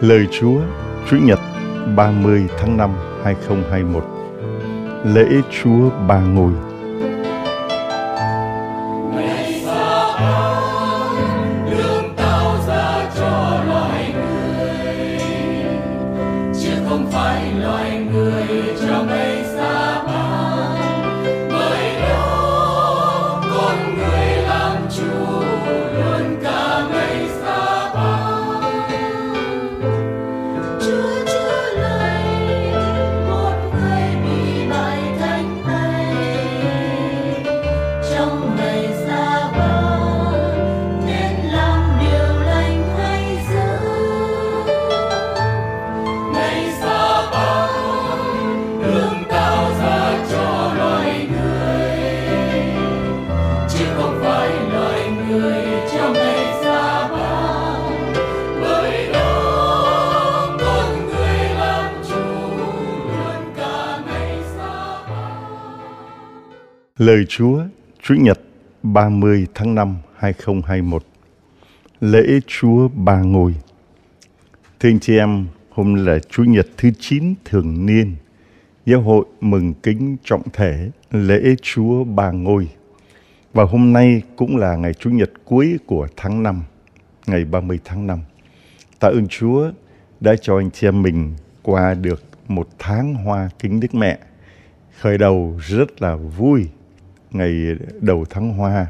Lời Chúa Chủ nhật 30 tháng 5 2021 Lễ Chúa Ba Ngôi Lời Chúa Chủ nhật 30 tháng 5 2021 Lễ Chúa Ba Ngôi Thưa anh chị em, hôm là Chủ nhật thứ 9 thường niên Giáo hội mừng kính trọng thể lễ Chúa Ba Ngôi Và hôm nay cũng là ngày Chủ nhật cuối của tháng 5 Ngày 30 tháng 5 Tạ ơn Chúa đã cho anh chị em mình qua được một tháng hoa kính Đức Mẹ Khởi đầu rất là vui ngày đầu tháng Hoa,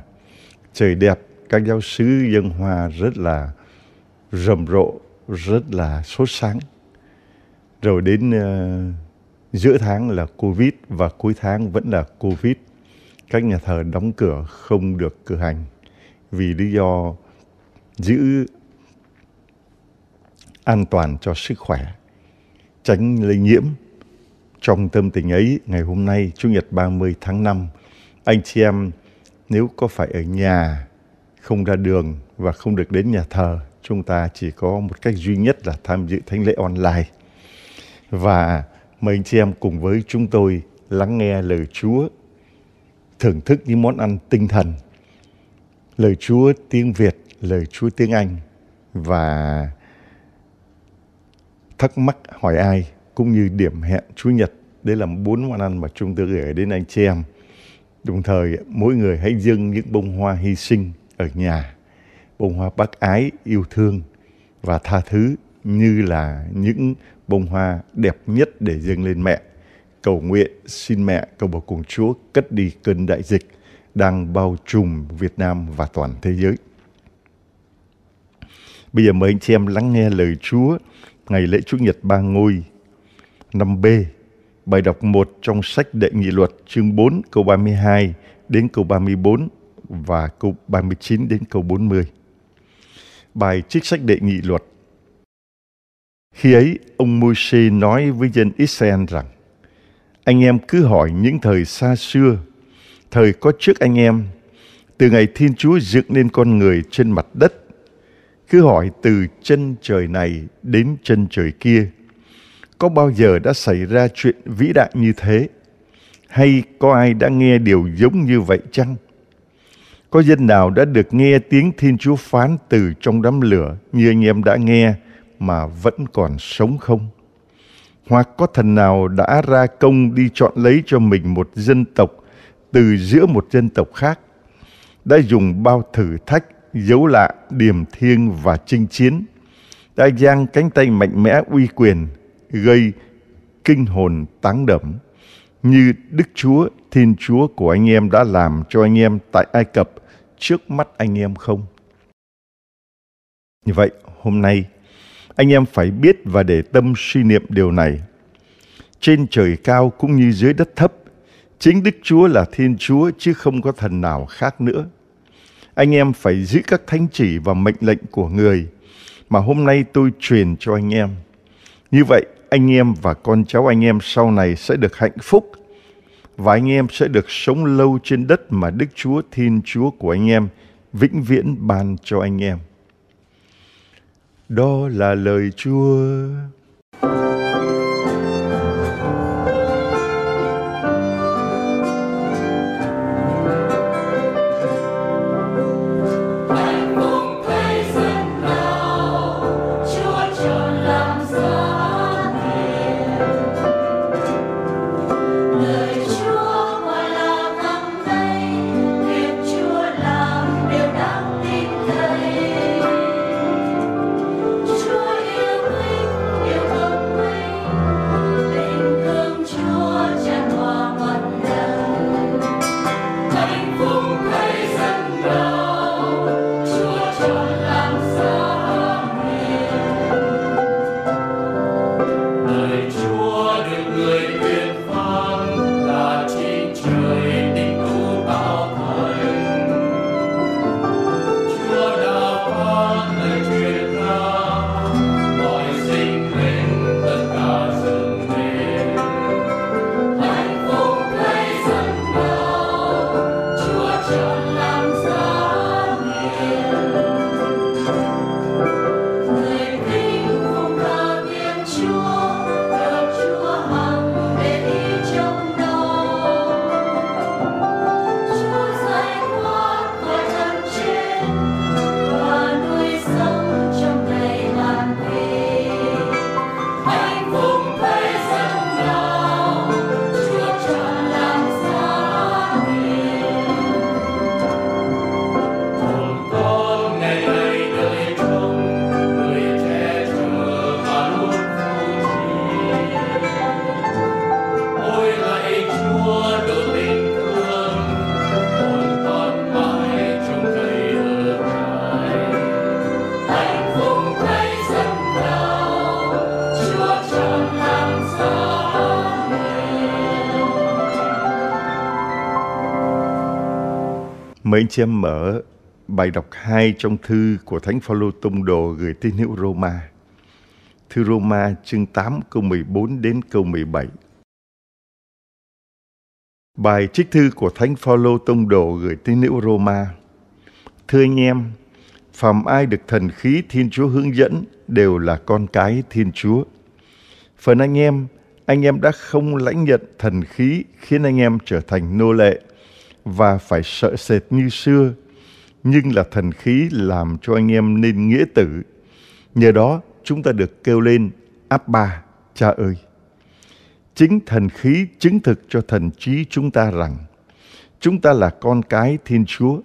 trời đẹp, các giáo sứ dân hoa rất là rầm rộ, rất là sốt sáng. Rồi đến uh, giữa tháng là Covid và cuối tháng vẫn là Covid. Các nhà thờ đóng cửa không được cử hành vì lý do giữ an toàn cho sức khỏe, tránh lây nhiễm. Trong tâm tình ấy, ngày hôm nay, Chủ nhật 30 tháng 5, anh chị em nếu có phải ở nhà không ra đường và không được đến nhà thờ chúng ta chỉ có một cách duy nhất là tham dự thánh lễ online và mời anh chị em cùng với chúng tôi lắng nghe lời Chúa thưởng thức những món ăn tinh thần lời Chúa tiếng Việt lời Chúa tiếng Anh và thắc mắc hỏi ai cũng như điểm hẹn Chúa Nhật đây là bốn món ăn mà chúng tôi gửi đến anh chị em Đồng thời, mỗi người hãy dâng những bông hoa hy sinh ở nhà, bông hoa bác ái, yêu thương và tha thứ như là những bông hoa đẹp nhất để dâng lên mẹ. Cầu nguyện xin mẹ cầu bầu cùng Chúa cất đi cơn đại dịch đang bao trùm Việt Nam và toàn thế giới. Bây giờ mời anh chị em lắng nghe lời Chúa ngày lễ Chúa nhật ba ngôi năm B Bài đọc 1 trong sách Đệ Nghị Luật chương 4 câu 32 đến câu 34 và câu 39 đến câu 40. Bài trích sách Đệ Nghị Luật Khi ấy, ông môi nói với dân Israel rằng Anh em cứ hỏi những thời xa xưa, thời có trước anh em, từ ngày Thiên Chúa dựng nên con người trên mặt đất, cứ hỏi từ chân trời này đến chân trời kia – có bao giờ đã xảy ra chuyện vĩ đại như thế? Hay có ai đã nghe điều giống như vậy chăng? Có dân nào đã được nghe tiếng Thiên Chúa phán từ trong đám lửa như anh em đã nghe mà vẫn còn sống không? Hoặc có thần nào đã ra công đi chọn lấy cho mình một dân tộc từ giữa một dân tộc khác, đã dùng bao thử thách, dấu lạ, điềm thiêng và chinh chiến, đã giang cánh tay mạnh mẽ uy quyền – gây kinh hồn tán đẩm như Đức Chúa, Thiên Chúa của anh em đã làm cho anh em tại Ai Cập trước mắt anh em không? Như vậy, hôm nay, anh em phải biết và để tâm suy niệm điều này. Trên trời cao cũng như dưới đất thấp, chính Đức Chúa là Thiên Chúa chứ không có thần nào khác nữa. Anh em phải giữ các thánh chỉ và mệnh lệnh của người mà hôm nay tôi truyền cho anh em. Như vậy, anh em và con cháu anh em sau này sẽ được hạnh phúc và anh em sẽ được sống lâu trên đất mà Đức Chúa Thiên Chúa của anh em vĩnh viễn ban cho anh em. Đó là lời Chúa. mời anh chị em mở bài đọc 2 trong thư của Thánh Phaolô Tông Đồ gửi tín hữu Roma. Thư Roma chương 8 câu 14 đến câu 17. Bài trích thư của Thánh Phaolô Tông Đồ gửi tín hữu Roma. Thưa anh em, phàm ai được thần khí Thiên Chúa hướng dẫn đều là con cái Thiên Chúa. Phần anh em, anh em đã không lãnh nhận thần khí khiến anh em trở thành nô lệ – và phải sợ sệt như xưa nhưng là thần khí làm cho anh em nên nghĩa tử nhờ đó chúng ta được kêu lên Abba cha ơi chính thần khí chứng thực cho thần trí chúng ta rằng chúng ta là con cái thiên chúa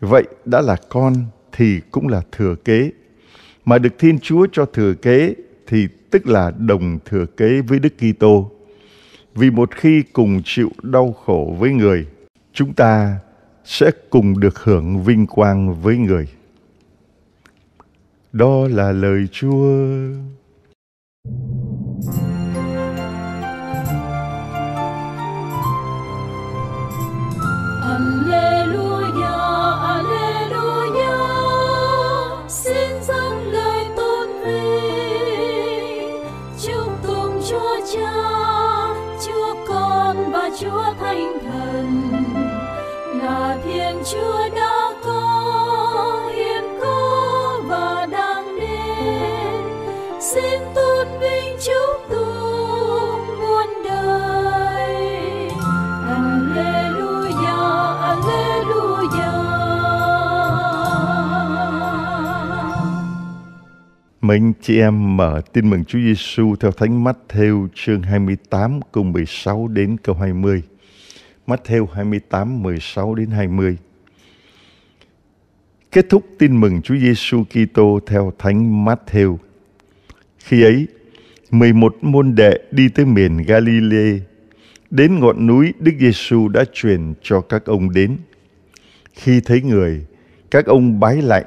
vậy đã là con thì cũng là thừa kế mà được thiên chúa cho thừa kế thì tức là đồng thừa kế với đức kitô vì một khi cùng chịu đau khổ với người chúng ta sẽ cùng được hưởng vinh quang với người đó là lời chúa Chúa Cha, Chúa Con và Chúa Thánh Mời anh chị em mở tin mừng Chúa Giêsu theo Thánh Mắt chương 28 câu 16 đến câu 20. Mắt Theo 28 16 đến 20. Kết thúc tin mừng Chúa Giêsu Kitô theo Thánh Mát Khi ấy, 11 môn đệ đi tới miền Galilee, đến ngọn núi Đức Giêsu đã truyền cho các ông đến. Khi thấy người, các ông bái lạy,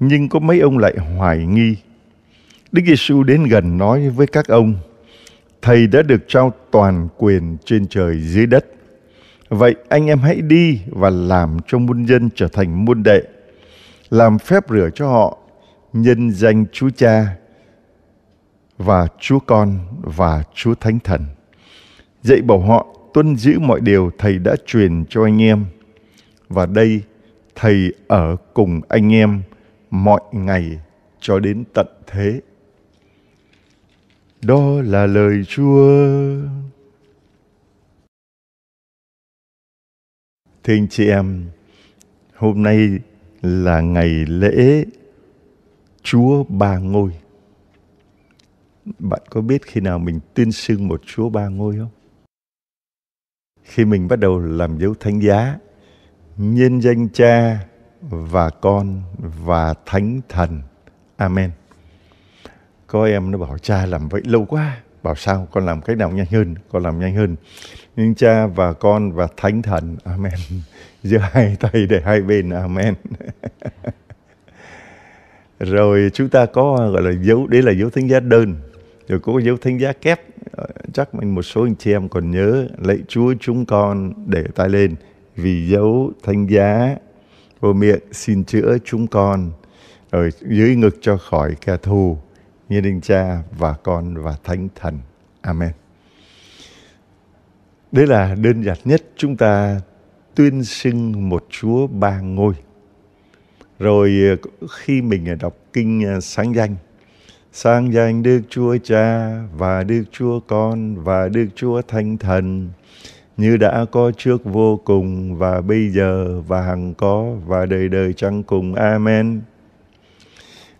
nhưng có mấy ông lại hoài nghi Đức Giêsu đến gần nói với các ông: Thầy đã được trao toàn quyền trên trời dưới đất. Vậy anh em hãy đi và làm cho muôn dân trở thành môn đệ, làm phép rửa cho họ nhân danh Chúa Cha và Chúa Con và Chúa Thánh Thần. Dạy bảo họ tuân giữ mọi điều thầy đã truyền cho anh em. Và đây thầy ở cùng anh em mọi ngày cho đến tận thế đó là lời Chúa. Thưa chị em, hôm nay là ngày lễ Chúa Ba Ngôi. Bạn có biết khi nào mình tuyên xưng một Chúa Ba Ngôi không? Khi mình bắt đầu làm dấu thánh giá, nhân danh Cha và Con và Thánh Thần. Amen có em nó bảo cha làm vậy lâu quá bảo sao con làm cách nào nhanh hơn con làm nhanh hơn nhưng cha và con và thánh thần amen giữa hai tay để hai bên amen rồi chúng ta có gọi là dấu đấy là dấu thánh giá đơn rồi có dấu thánh giá kép ờ, chắc mình một số anh chị em còn nhớ lạy chúa chúng con để tay lên vì dấu thánh giá vô miệng xin chữa chúng con rồi dưới ngực cho khỏi kẻ thù như Đức Cha và Con và Thánh Thần. Amen. Đây là đơn giản nhất chúng ta tuyên xưng một Chúa ba ngôi. Rồi ờ, khi mình ờ, đọc kinh ờ, sáng danh, sáng danh Đức Chúa Cha và Đức Chúa Con và Đức Chúa Thánh Thần như đã có trước vô cùng và bây giờ và hằng có và đời đời chẳng cùng. Amen.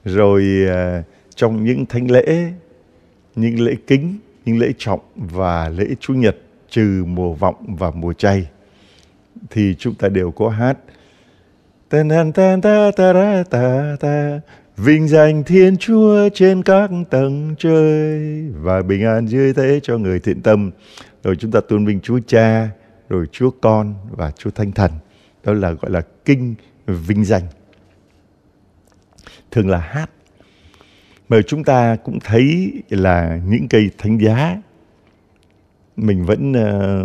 Rồi uh, trong những thánh lễ, những lễ kính, những lễ trọng và lễ Chủ Nhật trừ mùa vọng và mùa chay thì chúng ta đều có hát tên tên ta ta ta ta ta vinh danh Thiên Chúa trên các tầng trời và bình an dưới thế cho người thiện tâm. Rồi chúng ta tôn vinh Chúa Cha, rồi Chúa Con và Chúa Thánh Thần. Đó là gọi là kinh vinh danh. Thường là hát mà chúng ta cũng thấy là những cây thánh giá mình vẫn ờ,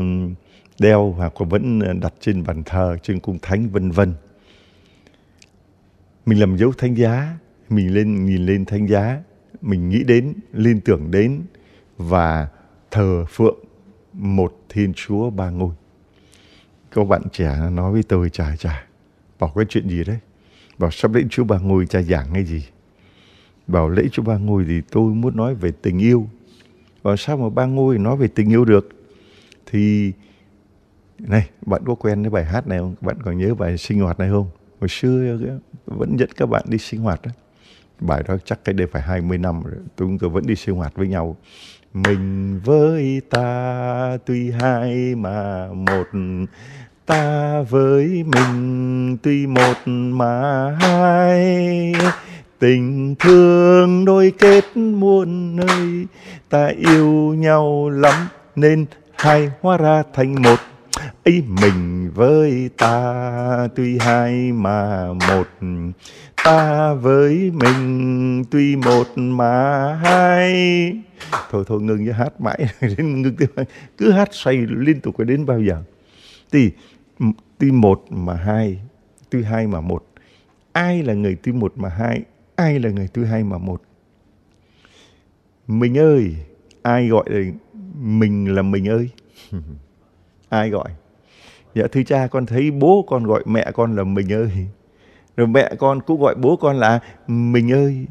đeo hoặc vẫn ờ, đặt trên bàn thờ trên cung thánh vân vân mình làm dấu thánh giá mình lên nhìn lên thánh giá mình nghĩ đến liên tưởng đến và thờ phượng một thiên chúa ba ngôi các bạn trẻ nói với tôi chà chà bỏ cái chuyện gì đấy bảo sắp đến chúa ba ngôi cha giảng cái gì Bảo lễ cho ba ngôi thì tôi muốn nói về tình yêu. Và sao mà ba ngôi nói về tình yêu được? Thì này, bạn có quen với bài hát này không? Bạn còn nhớ bài sinh hoạt này không? Hồi xưa vẫn dẫn các bạn đi sinh hoạt đó. Bài đó chắc cái đây phải 20 năm rồi. Chúng tôi vẫn đi sinh hoạt với nhau. Mình với ta tuy hai mà một Ta với mình tuy một mà hai Tình thương đôi kết muôn nơi Ta yêu nhau lắm Nên hai hóa ra thành một ấy mình với ta tuy hai mà một ta với mình tuy một mà hai thôi thôi ngừng cho hát mãi đến ngừng tiếng cứ hát xoay liên tục cho đến bao giờ Tuy tuy một mà hai tuy hai mà một ai là người tuy một mà hai ai là người thứ hai mà một mình ơi ai gọi là mình là mình ơi ai gọi dạ thưa cha con thấy bố con gọi mẹ con là mình ơi rồi mẹ con cũng gọi bố con là mình ơi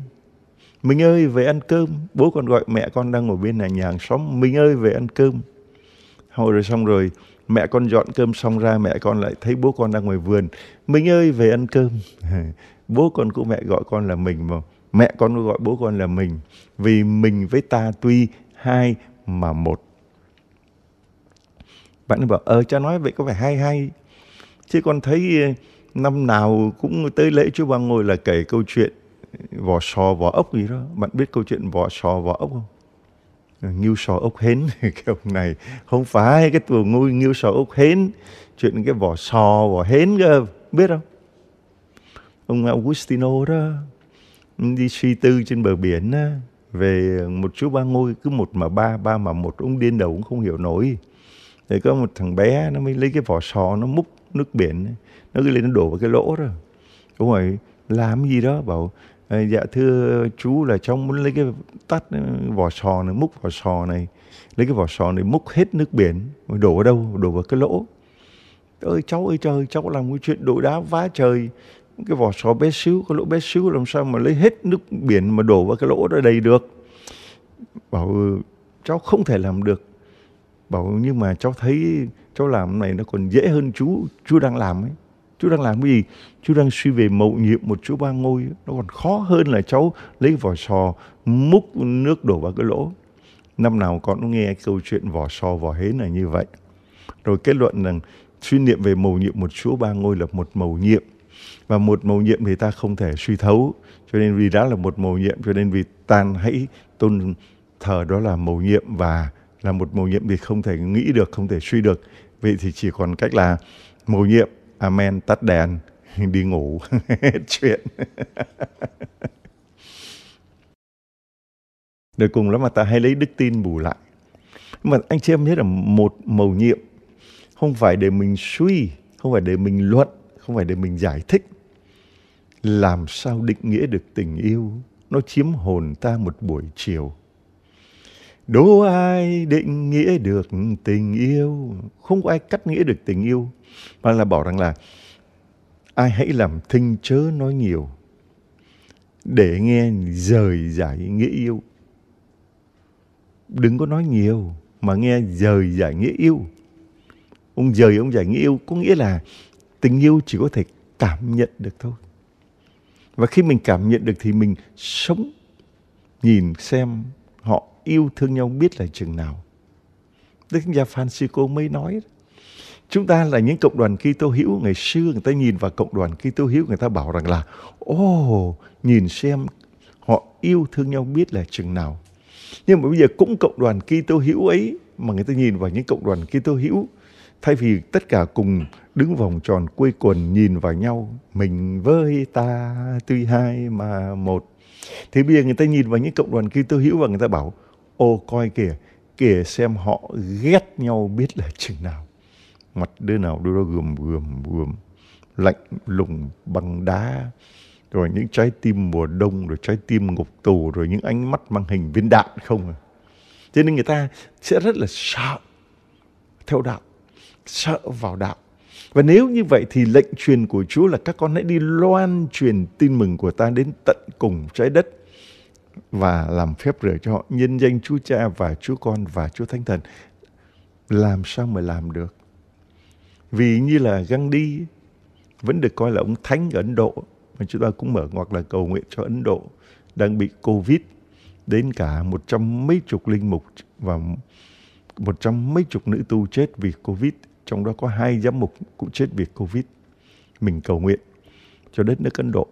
mình ơi về ăn cơm bố con gọi mẹ con đang ngồi bên này nhà hàng xóm mình ơi về ăn cơm hồi rồi xong rồi mẹ con dọn cơm xong ra mẹ con lại thấy bố con đang ngoài vườn mình ơi về ăn cơm bố con của mẹ gọi con là mình mà mẹ con gọi bố con là mình vì mình với ta tuy hai mà một bạn ấy bảo ờ cha nói vậy có phải hay hay chứ con thấy ờ, năm nào cũng tới lễ chúa ba ngồi là kể câu chuyện vỏ sò vỏ ốc gì đó bạn biết câu chuyện vỏ sò vỏ ốc không nghiêu sò ốc hến cái ông này không phải cái tù ngôi nghiêu sò ốc hến chuyện cái vỏ sò vỏ hến cơ biết không ông Augustino đó đi suy tư trên bờ biển về một chú ba ngôi cứ một mà ba ba mà một ông điên đầu cũng không hiểu nổi thì có một thằng bé nó mới lấy cái vỏ sò nó múc nước biển nó cứ lên nó đổ vào cái lỗ rồi ông hỏi làm gì đó bảo dạ thưa chú là cháu muốn lấy cái tắt ừ, vỏ sò này, múc vỏ sò này, lấy cái vỏ sò này múc hết nước biển, đổ vào đâu? Đổ vào cái lỗ. Ơi cháu ơi trời, cháu làm cái chuyện đổ đá vá trời, cái vỏ sò bé xíu, cái lỗ bé xíu làm sao mà lấy hết nước biển mà đổ vào cái lỗ đó đầy được. Bảo ừ, cháu không thể làm được. Bảo nhưng mà cháu thấy cháu làm này nó còn dễ hơn chú, chú đang làm ấy. Chú đang làm cái gì? Chú đang suy về mậu nhiệm một chúa ba ngôi. Nó còn khó hơn là cháu lấy vỏ sò múc nước đổ vào cái lỗ. Năm nào con cũng nghe câu chuyện vỏ sò vỏ hến là như vậy. Rồi kết luận rằng suy niệm về mầu nhiệm một chúa ba ngôi là một mầu nhiệm và một mầu nhiệm thì ta không thể suy thấu cho nên vì đã là một mầu nhiệm cho nên vì tan hãy tôn thờ đó là mầu nhiệm và là một mầu nhiệm thì không thể nghĩ được không thể suy được vậy thì chỉ còn cách là mầu nhiệm amen tắt đèn đi ngủ hết chuyện đời cùng lắm mà ta hay lấy đức tin bù lại mà anh chị em biết là một mầu nhiệm không phải để mình suy không phải để mình luận không phải để mình giải thích làm sao định nghĩa được tình yêu nó chiếm hồn ta một buổi chiều Đố ai định nghĩa được tình yêu Không có ai cắt nghĩa được tình yêu Mà là bảo rằng là Ai hãy làm thinh chớ nói nhiều Để nghe rời giải nghĩa yêu Đừng có nói nhiều Mà nghe rời giải nghĩa yêu Ông rời ông giải nghĩa yêu Có nghĩa là tình yêu chỉ có thể cảm nhận được thôi Và khi mình cảm nhận được thì mình sống Nhìn xem họ yêu thương nhau biết là chừng nào. Đức Thánh Cha Francisco mới nói, chúng ta là những cộng đoàn Kitô hữu ngày xưa người ta nhìn vào cộng đoàn Kitô hữu người ta bảo rằng là ô oh, nhìn xem họ yêu thương nhau biết là chừng nào. Nhưng mà bây giờ cũng cộng đoàn Kitô hữu ấy mà người ta nhìn vào những cộng đoàn Kitô hữu thay vì tất cả cùng đứng vòng tròn quây quần nhìn vào nhau mình với ta tuy hai mà một thì bây giờ người ta nhìn vào những cộng đoàn Kitô hữu và người ta bảo ô coi kìa kìa xem họ ghét nhau biết là chừng nào mặt đứa nào đứa đó gườm gườm gườm lạnh lùng bằng đá rồi những trái tim mùa đông rồi trái tim ngục tù rồi những ánh mắt mang hình viên đạn không à thế nên người ta sẽ rất là sợ theo đạo sợ vào đạo và nếu như vậy thì lệnh truyền của Chúa là các con hãy đi loan truyền tin mừng của ta đến tận cùng trái đất và làm phép rửa cho họ nhân danh Chúa Cha và Chúa Con và Chúa Thánh Thần. Làm sao mà làm được? Vì như là găng đi vẫn được coi là ông thánh ở Ấn Độ mà chúng ta cũng mở hoặc là cầu nguyện cho Ấn Độ đang bị Covid đến cả một trăm mấy chục linh mục và một trăm mấy chục nữ tu chết vì Covid trong đó có hai giám mục cũng chết vì Covid mình cầu nguyện cho đất nước Ấn Độ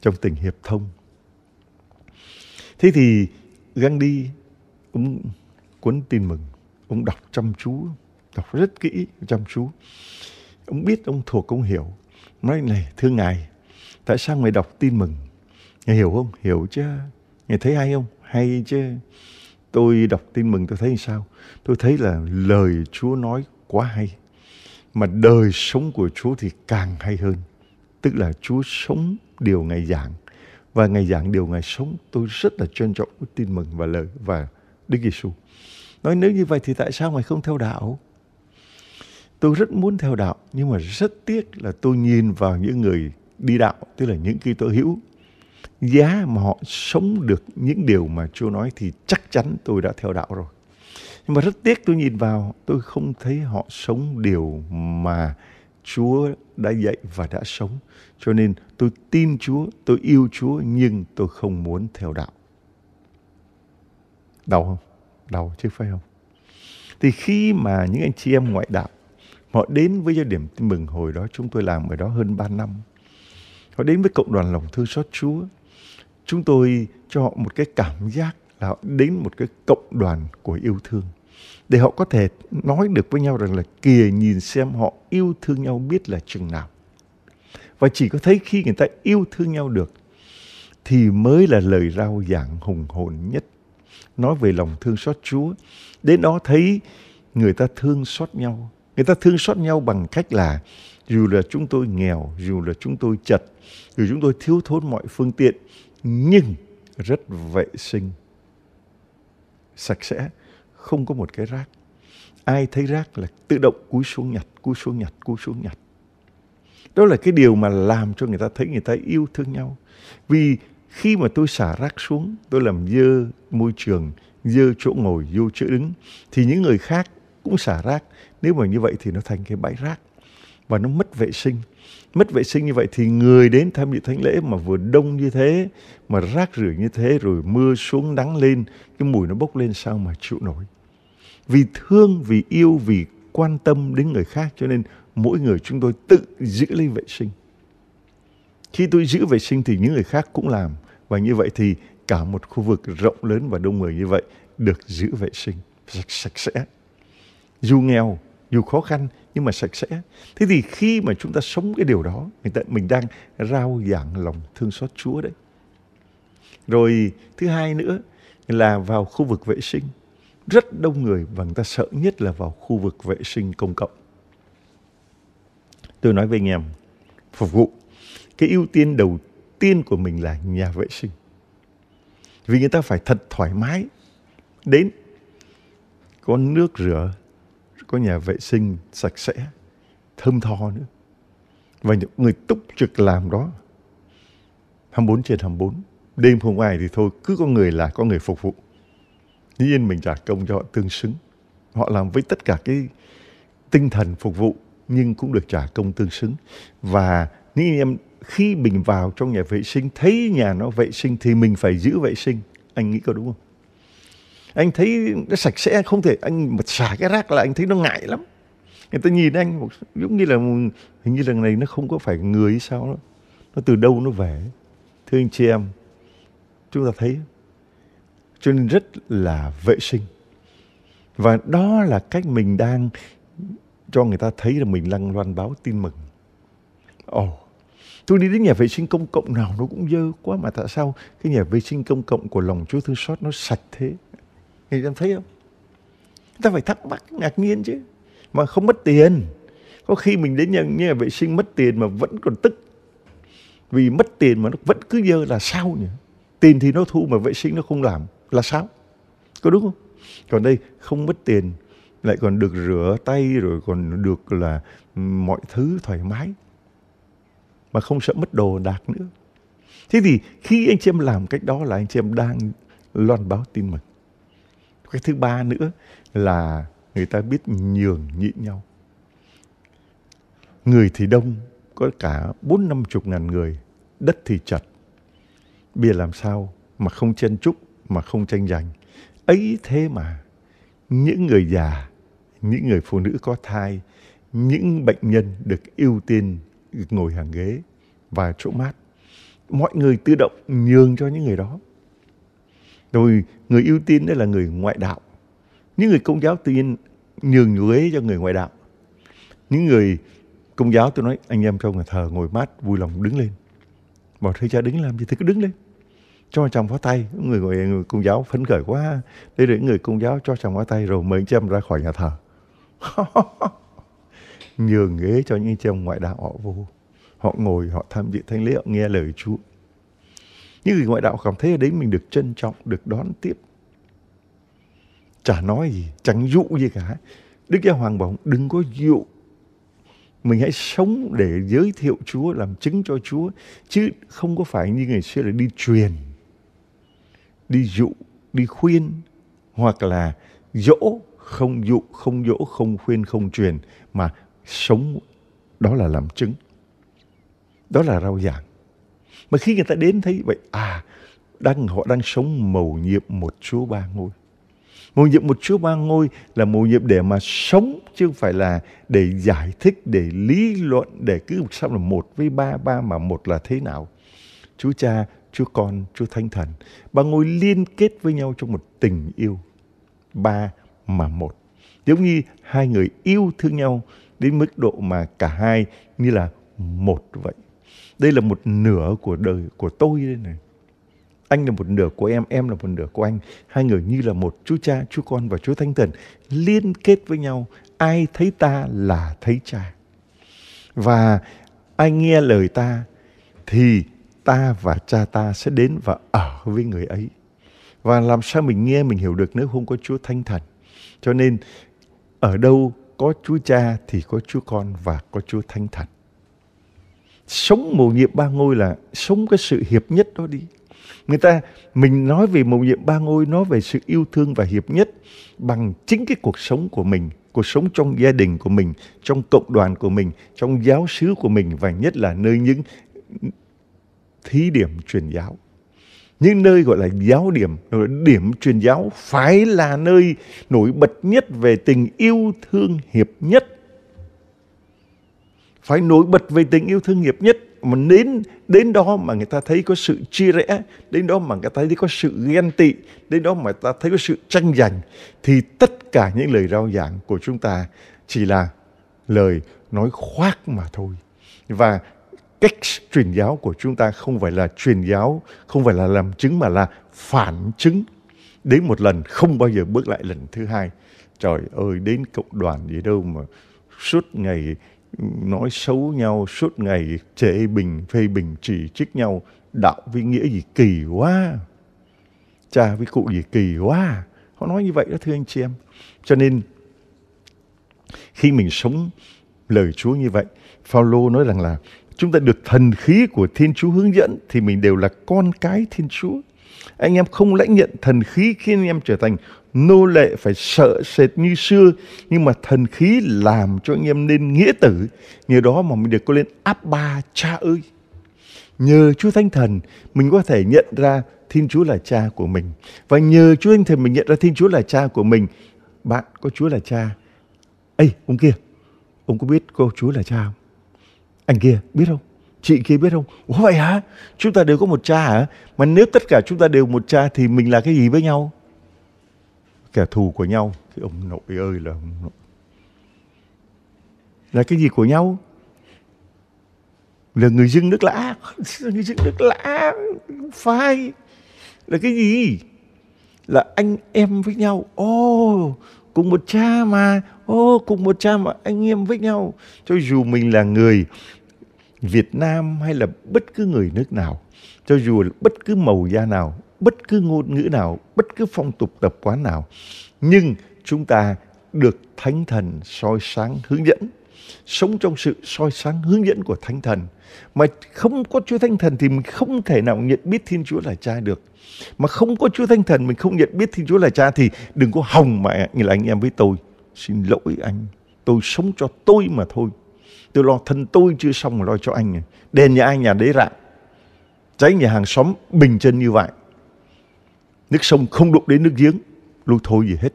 trong tình hiệp thông Thế thì Gandhi cũng cuốn tin mừng, ông đọc chăm chú, đọc rất kỹ chăm chú. Ông biết, ông thuộc, ông hiểu. Nói này, thưa ngài, tại sao ngài đọc tin mừng? Ngài hiểu không? Hiểu chứ. Ngài thấy hay không? Hay chứ. Tôi đọc tin mừng tôi thấy sao? Tôi thấy là lời Chúa nói quá hay. Mà đời sống của Chúa thì càng hay hơn. Tức là Chúa sống điều Ngài giảng và Ngài giảng điều Ngài sống. Tôi rất là trân trọng tin mừng và lời và Đức Giêsu. Nói nếu như vậy thì tại sao Ngài không theo đạo? Tôi rất muốn theo đạo nhưng mà rất tiếc là tôi nhìn vào những người đi đạo, tức là những khi tôi hữu. Giá mà họ sống được những điều mà Chúa nói thì chắc chắn tôi đã theo đạo rồi. Nhưng mà rất tiếc tôi nhìn vào, tôi không thấy họ sống điều mà Chúa đã dạy và đã sống. Cho nên tôi tin Chúa, tôi yêu Chúa nhưng tôi không muốn theo đạo. Đau không? Đau chứ phải không? Thì khi mà những anh chị em ngoại đạo họ đến với gia điểm tin mừng hồi đó chúng tôi làm ở đó hơn 3 năm. Họ đến với cộng đoàn lòng thương xót Chúa. Chúng tôi cho họ một cái cảm giác là họ đến một cái cộng đoàn của yêu thương để họ có thể nói được với nhau rằng là kìa nhìn xem họ yêu thương nhau biết là chừng nào. Và chỉ có thấy khi người ta yêu thương nhau được thì mới là lời rao giảng hùng hồn nhất. Nói về lòng thương xót Chúa, đến đó thấy người ta thương xót nhau. Người ta thương xót nhau bằng cách là dù là chúng tôi nghèo, dù là chúng tôi chật, dù chúng tôi thiếu thốn mọi phương tiện, nhưng rất vệ sinh, sạch sẽ không có một cái rác. Ai thấy rác là tự động cúi xuống nhặt, cúi xuống nhặt, cúi xuống nhặt. Đó là cái điều mà làm cho người ta thấy người ta yêu thương nhau. Vì khi mà tôi xả rác xuống, tôi làm dơ môi trường, dơ chỗ ngồi, vô chỗ đứng, thì những người khác cũng xả rác. Nếu mà như vậy thì nó thành cái bãi rác và nó mất vệ sinh mất vệ sinh như vậy thì người đến tham dự thánh lễ mà vừa đông như thế mà rác rưởi như thế rồi mưa xuống nắng lên cái mùi nó bốc lên sao mà chịu nổi vì thương vì yêu vì quan tâm đến người khác cho nên mỗi người chúng tôi tự giữ lấy vệ sinh khi tôi giữ vệ sinh thì những người khác cũng làm và như vậy thì cả một khu vực rộng lớn và đông người như vậy được giữ vệ sinh sạch, sạch sẽ dù nghèo dù khó khăn nhưng mà sạch sẽ thế thì khi mà chúng ta sống cái điều đó mình ta mình đang rao giảng lòng thương xót Chúa đấy rồi thứ hai nữa là vào khu vực vệ sinh rất đông người và người ta sợ nhất là vào khu vực vệ sinh công cộng tôi nói với anh em phục vụ cái ưu tiên đầu tiên của mình là nhà vệ sinh vì người ta phải thật thoải mái đến có nước rửa có nhà vệ sinh sạch sẽ, thơm tho nữa. Và những người túc trực làm đó 24 trên 24. Đêm không ai thì thôi, cứ có người là có người phục vụ. Dĩ nhiên mình trả công cho họ tương xứng. Họ làm với tất cả cái tinh thần phục vụ nhưng cũng được trả công tương xứng. Và những em khi mình vào trong nhà vệ sinh thấy nhà nó vệ sinh thì mình phải giữ vệ sinh. Anh nghĩ có đúng không? anh thấy nó sạch sẽ không thể anh mà xả cái rác là anh thấy nó ngại lắm người ta nhìn anh giống như là hình như lần này nó không có phải người hay sao đó nó từ đâu nó về thưa anh chị em chúng ta thấy cho nên rất là vệ sinh và đó là cách mình đang cho người ta thấy là mình lăng loan báo tin mừng ồ oh, tôi đi đến nhà vệ sinh công cộng nào nó cũng dơ quá mà tại sao cái nhà vệ sinh công cộng của lòng chúa thương xót nó sạch thế thì em thấy không ta phải thắc mắc ngạc nhiên chứ mà không mất tiền có khi mình đến nhà, nhà vệ sinh mất tiền mà vẫn còn tức vì mất tiền mà nó vẫn cứ dơ là sao nhỉ tiền thì nó thu mà vệ sinh nó không làm là sao có đúng không còn đây không mất tiền lại còn được rửa tay rồi còn được là mọi thứ thoải mái mà không sợ mất đồ đạc nữa thế thì khi anh chị em làm cách đó là anh chị em đang loan báo tin mừng cái thứ ba nữa là người ta biết nhường nhịn nhau người thì đông có cả bốn năm chục ngàn người đất thì chật bia làm sao mà không chen chúc mà không tranh giành ấy thế mà những người già những người phụ nữ có thai những bệnh nhân được ưu tiên ngồi hàng ghế và chỗ mát mọi người tự động nhường cho những người đó rồi người ưu tiên đó là người ngoại đạo những người công giáo tự nhiên nhường ghế cho người ngoại đạo những người công giáo tôi nói anh em trong nhà thờ ngồi mát vui lòng đứng lên bảo thưa cha đứng làm gì thì cứ đứng lên cho chồng phó tay người, ngồi người công giáo phấn khởi quá đây là những người công giáo cho chồng phó tay rồi mời anh em ra khỏi nhà thờ nhường ghế cho những chị em ngoại đạo họ vô họ ngồi họ tham dự thánh lễ họ nghe lời chúa những người ngoại đạo cảm thấy ở đấy mình được trân trọng, được đón tiếp. Chả nói gì, chẳng dụ gì cả. Đức Giáo Hoàng bảo đừng có dụ. Mình hãy sống để giới thiệu Chúa, làm chứng cho Chúa. Chứ không có phải như ngày xưa là đi truyền, đi dụ, đi khuyên. Hoặc là dỗ, không dụ, không dỗ, không khuyên, không truyền. Mà sống đó là làm chứng. Đó là rau giảng. Mà khi người ta đến thấy vậy, à, đang họ đang sống mầu nhiệm một Chúa ba ngôi. Mầu nhiệm một Chúa ba ngôi là mầu nhiệm để mà sống chứ không phải là để giải thích, để lý luận, để cứ sao là một với ba, ba mà một là thế nào. Chúa Cha, Chúa Con, Chúa Thánh Thần, ba ngôi liên kết với nhau trong một tình yêu. Ba mà một. Giống như hai người yêu thương nhau đến mức độ mà cả hai như là một vậy đây là một nửa của đời của tôi đây này anh là một nửa của em em là một nửa của anh hai người như là một chú cha chú con và chú thánh thần liên kết với nhau ai thấy ta là thấy cha và ai nghe lời ta thì ta và cha ta sẽ đến và ở với người ấy và làm sao mình nghe mình hiểu được nếu không có chúa thánh thần cho nên ở đâu có chúa cha thì có chúa con và có chúa thánh thần sống mầu nhiệm ba ngôi là sống cái sự hiệp nhất đó đi người ta mình nói về mầu nhiệm ba ngôi nói về sự yêu thương và hiệp nhất bằng chính cái cuộc sống của mình cuộc sống trong gia đình của mình trong cộng đoàn của mình trong giáo xứ của mình và nhất là nơi những thí điểm truyền giáo những nơi gọi là giáo điểm điểm truyền giáo phải là nơi nổi bật nhất về tình yêu thương hiệp nhất phải nổi bật về tình yêu thương nghiệp nhất mà đến đến đó mà người ta thấy có sự chia rẽ đến đó mà người ta thấy có sự ghen tị đến đó mà người ta thấy có sự tranh giành thì tất cả những lời rao giảng của chúng ta chỉ là lời nói khoác mà thôi và cách truyền giáo của chúng ta không phải là truyền giáo không phải là làm chứng mà là phản chứng đến một lần không bao giờ bước lại lần thứ hai trời ơi đến cộng đoàn gì đâu mà suốt ngày nói xấu nhau suốt ngày chế bình phê bình chỉ trích nhau đạo với nghĩa gì kỳ quá cha với cụ gì kỳ quá họ nói như vậy đó thưa anh chị em cho nên khi mình sống lời Chúa như vậy Phaolô nói rằng là chúng ta được thần khí của Thiên Chúa hướng dẫn thì mình đều là con cái Thiên Chúa anh em không lãnh nhận thần khí khi anh em trở thành nô lệ phải sợ sệt như xưa. Nhưng mà thần khí làm cho anh em nên nghĩa tử. Nhờ đó mà mình được có lên áp ba cha ơi. Nhờ Chúa Thánh Thần mình có thể nhận ra Thiên Chúa là cha của mình. Và nhờ Chúa Thánh Thần mình nhận ra Thiên Chúa là cha của mình. Bạn có Chúa là cha. Ê, ông kia, ông có biết cô Chúa là cha không? Anh kia, biết không? chị kia biết không ủa vậy hả chúng ta đều có một cha hả mà nếu tất cả chúng ta đều một cha thì mình là cái gì với nhau kẻ thù của nhau cái ông nội ơi là ông nội là cái gì của nhau là người dân nước lã người dân nước lã phai là cái gì là anh em với nhau ô oh, cùng một cha mà ô oh, cùng một cha mà anh em với nhau cho dù mình là người Việt Nam hay là bất cứ người nước nào, cho dù là bất cứ màu da nào, bất cứ ngôn ngữ nào, bất cứ phong tục tập quán nào, nhưng chúng ta được Thánh Thần soi sáng hướng dẫn, sống trong sự soi sáng hướng dẫn của Thánh Thần. Mà không có Chúa Thánh Thần thì mình không thể nào nhận biết Thiên Chúa là Cha được. Mà không có Chúa Thánh Thần mình không nhận biết Thiên Chúa là Cha thì đừng có hòng mà như là anh em với tôi. Xin lỗi anh, tôi sống cho tôi mà thôi tôi lo thân tôi chưa xong mà lo cho anh này. Đèn nhà anh nhà đấy rạng. Cháy nhà hàng xóm bình chân như vậy. Nước sông không đụng đến nước giếng, lôi thôi gì hết.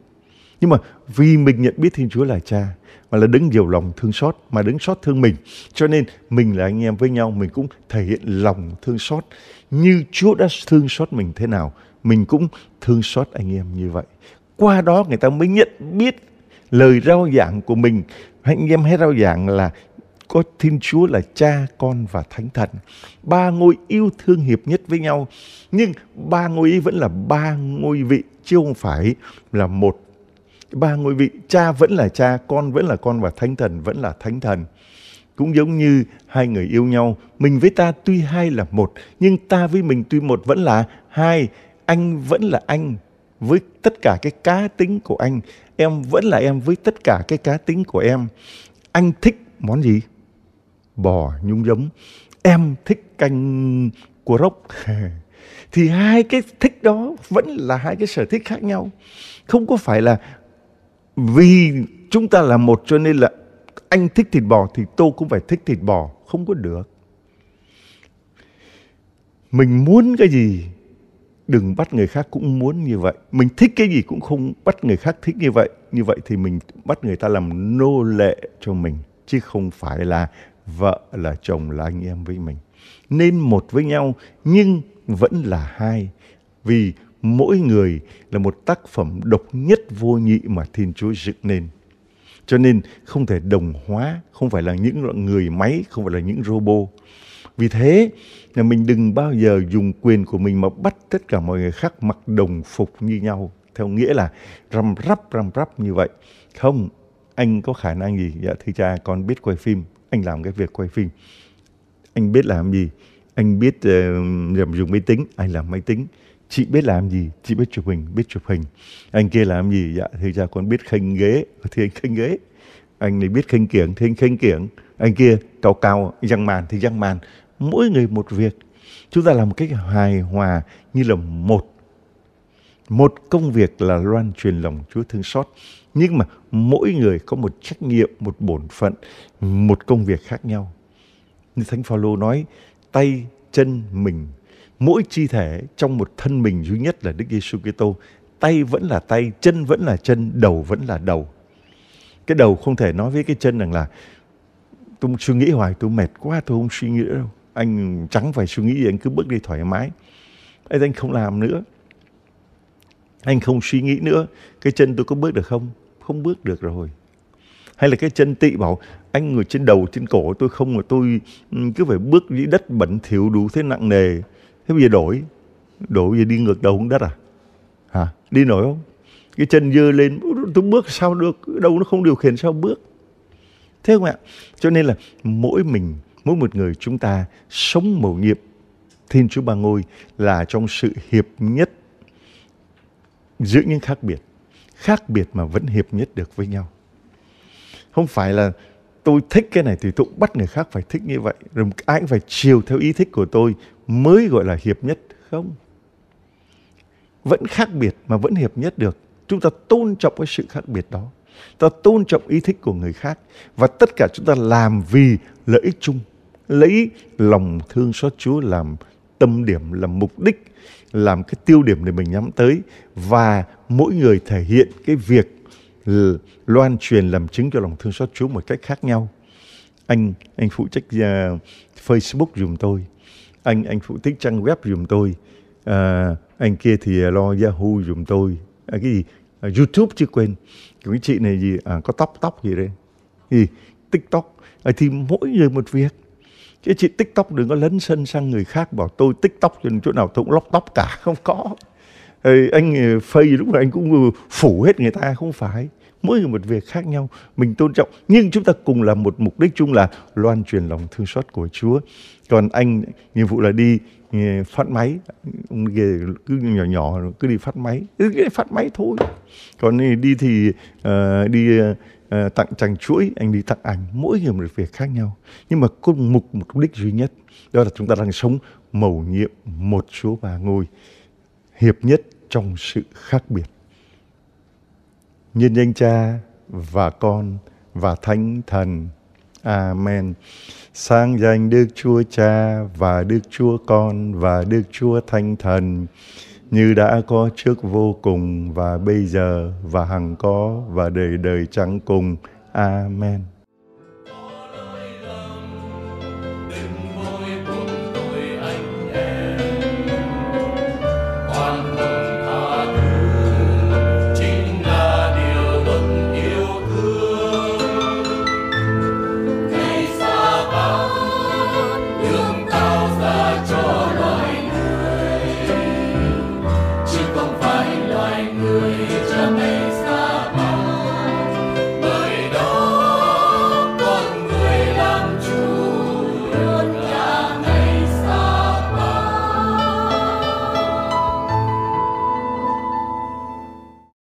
Nhưng mà vì mình nhận biết Thiên Chúa là cha, mà là đứng nhiều lòng thương xót, mà đứng xót thương mình. Cho nên mình là anh em với nhau, mình cũng thể hiện lòng thương xót. Như Chúa đã thương xót mình thế nào, mình cũng thương xót anh em như vậy. Qua đó người ta mới nhận biết lời rao giảng của mình. Anh em hãy rao giảng là có Thiên Chúa là Cha, Con và Thánh Thần. Ba ngôi yêu thương hiệp nhất với nhau. Nhưng ba ngôi ấy vẫn là ba ngôi vị, chứ không phải là một ba ngôi vị. Cha vẫn là cha, con vẫn là con và Thánh Thần vẫn là Thánh Thần. Cũng giống như hai người yêu nhau, mình với ta tuy hai là một, nhưng ta với mình tuy một vẫn là hai. Anh vẫn là anh, với tất cả cái cá tính của anh em vẫn là em với tất cả cái cá tính của em anh thích món gì bò nhúng giống em thích canh của rốc thì hai cái thích đó vẫn là hai cái sở thích khác nhau không có phải là vì chúng ta là một cho nên là anh thích thịt bò thì tôi cũng phải thích thịt bò không có được mình muốn cái gì đừng bắt người khác cũng muốn như vậy mình thích cái gì cũng không bắt người khác thích như vậy như vậy thì mình bắt người ta làm nô lệ cho mình chứ không phải là vợ là chồng là anh em với mình nên một với nhau nhưng vẫn là hai vì mỗi người là một tác phẩm độc nhất vô nhị mà Thiên Chúa dựng nên. Cho nên không thể đồng hóa, không phải là những loại người máy, không phải là những robot. Vì thế là mình đừng bao giờ dùng quyền của mình mà bắt tất cả mọi người khác mặc đồng phục như nhau. Theo nghĩa là răm rắp răm rắp như vậy. Không, anh có khả năng gì? Dạ thưa cha, con biết quay phim anh làm cái việc quay phim anh biết làm gì anh biết uh, dùng máy tính anh làm máy tính chị biết làm gì chị biết chụp hình biết chụp hình anh kia làm gì dạ thì ra con biết khênh ghế thì anh khênh ghế anh này biết khênh kiểng thì anh khênh kiểng anh kia cao cao răng màn thì răng màn mỗi người một việc chúng ta làm một cách hài hòa như là một một công việc là loan truyền lòng Chúa thương xót nhưng mà mỗi người có một trách nhiệm một bổn phận một công việc khác nhau như thánh phaolô nói tay chân mình mỗi chi thể trong một thân mình duy nhất là đức giêsu kitô tay vẫn là tay chân vẫn là chân đầu vẫn là đầu cái đầu không thể nói với cái chân rằng là tôi suy nghĩ hoài tôi mệt quá tôi không suy nghĩ đâu anh chẳng phải suy nghĩ gì anh cứ bước đi thoải mái anh anh không làm nữa anh không suy nghĩ nữa cái chân tôi có bước được không không bước được rồi hay là cái chân tị bảo anh người trên đầu trên cổ tôi không mà tôi ừ, cứ phải bước dưới đất bẩn thỉu đủ thế nặng nề thế bây giờ đổi đổi giờ đi ngược đầu xuống đất à hả đi nổi không cái chân dơ lên tôi bước sao được đâu nó không điều khiển sao bước thế không ạ cho nên là mỗi mình mỗi một người chúng ta sống mầu nhiệm thiên chúa ba ngôi là trong sự hiệp nhất giữa những khác biệt khác biệt mà vẫn hiệp nhất được với nhau không phải là tôi thích cái này thì tôi bắt người khác phải thích như vậy rồi ai cũng phải chiều theo ý thích của tôi mới gọi là hiệp nhất không vẫn khác biệt mà vẫn hiệp nhất được chúng ta tôn trọng cái sự khác biệt đó ta tôn trọng ý thích của người khác và tất cả chúng ta làm vì lợi ích chung lấy lòng thương xót Chúa làm tâm điểm là mục đích làm cái tiêu điểm để mình nhắm tới và mỗi người thể hiện cái việc loan truyền làm chứng cho lòng thương xót Chúa một cách khác nhau. Anh anh phụ trách uh, Facebook dùm tôi, anh anh phụ trách trang web dùm tôi, uh, anh kia thì lo Yahoo dùm tôi, à, cái gì à, YouTube chưa quên, cái chị này gì à, có tóc tóc gì đấy, gì TikTok, à, thì mỗi người một việc chứ chị tiktok đừng có lấn sân sang người khác bảo tôi tiktok trên chỗ nào tôi cũng lóc tóc cả không có Ê, anh phây ờ, lúc nào anh cũng ờ, phủ hết người ta không phải mỗi người một việc khác nhau mình tôn trọng nhưng chúng ta cùng là một mục đích chung là loan truyền lòng thương xót của Chúa còn anh nhiệm vụ là đi ờ, phát máy ông kia cứ nhỏ nhỏ cứ đi phát máy cứ phát máy thôi còn đi thì uh, đi uh, Ờ, tặng tràng chuỗi anh đi tặng ảnh mỗi người một việc khác nhau nhưng mà cùng mục một mục đích duy nhất đó là chúng ta đang sống mầu nhiệm một số bà ngôi hiệp nhất trong sự khác biệt nhân danh cha và con và thánh thần Amen. Sang danh Đức Chúa Cha và Đức Chúa Con và Đức Chúa Thánh Thần như đã có trước vô cùng và bây giờ và hằng có và đời đời chẳng cùng. Amen.